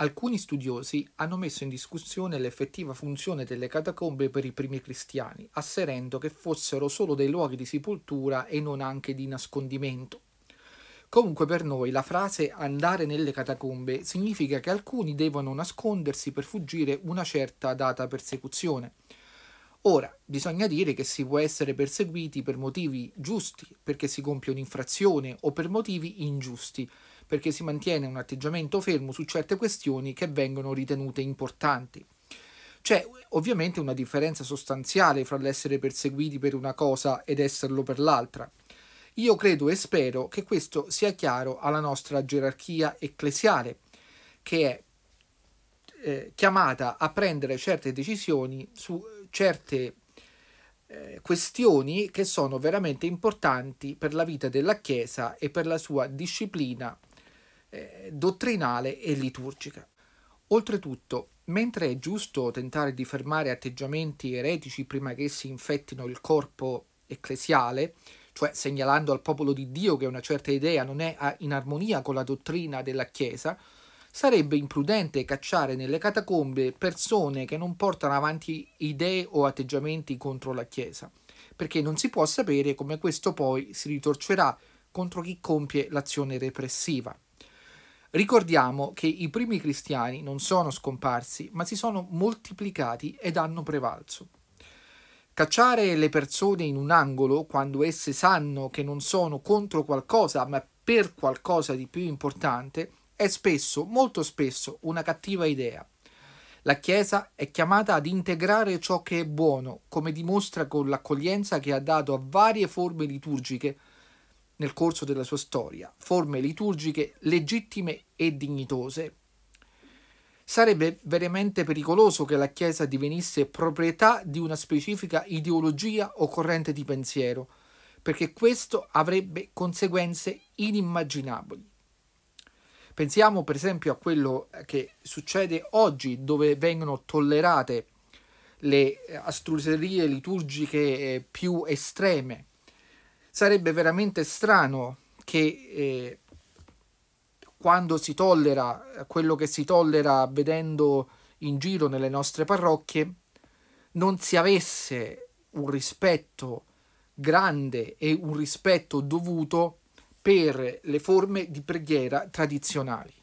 Alcuni studiosi hanno messo in discussione l'effettiva funzione delle catacombe per i primi cristiani, asserendo che fossero solo dei luoghi di sepoltura e non anche di nascondimento. Comunque per noi la frase andare nelle catacombe significa che alcuni devono nascondersi per fuggire una certa data persecuzione. Ora, bisogna dire che si può essere perseguiti per motivi giusti, perché si compie un'infrazione, o per motivi ingiusti, perché si mantiene un atteggiamento fermo su certe questioni che vengono ritenute importanti. C'è ovviamente una differenza sostanziale fra l'essere perseguiti per una cosa ed esserlo per l'altra. Io credo e spero che questo sia chiaro alla nostra gerarchia ecclesiale, che è eh, chiamata a prendere certe decisioni su certe eh, questioni che sono veramente importanti per la vita della Chiesa e per la sua disciplina eh, dottrinale e liturgica. Oltretutto, mentre è giusto tentare di fermare atteggiamenti eretici prima che si infettino il corpo ecclesiale, cioè segnalando al popolo di Dio che una certa idea non è in armonia con la dottrina della Chiesa, Sarebbe imprudente cacciare nelle catacombe persone che non portano avanti idee o atteggiamenti contro la Chiesa, perché non si può sapere come questo poi si ritorcerà contro chi compie l'azione repressiva. Ricordiamo che i primi cristiani non sono scomparsi, ma si sono moltiplicati ed hanno prevalso. Cacciare le persone in un angolo quando esse sanno che non sono contro qualcosa, ma per qualcosa di più importante, è spesso, molto spesso, una cattiva idea. La Chiesa è chiamata ad integrare ciò che è buono, come dimostra con l'accoglienza che ha dato a varie forme liturgiche nel corso della sua storia, forme liturgiche legittime e dignitose. Sarebbe veramente pericoloso che la Chiesa divenisse proprietà di una specifica ideologia o corrente di pensiero, perché questo avrebbe conseguenze inimmaginabili. Pensiamo per esempio a quello eh, che succede oggi dove vengono tollerate le eh, astruserie liturgiche eh, più estreme. Sarebbe veramente strano che eh, quando si tollera quello che si tollera vedendo in giro nelle nostre parrocchie, non si avesse un rispetto grande e un rispetto dovuto per le forme di preghiera tradizionali.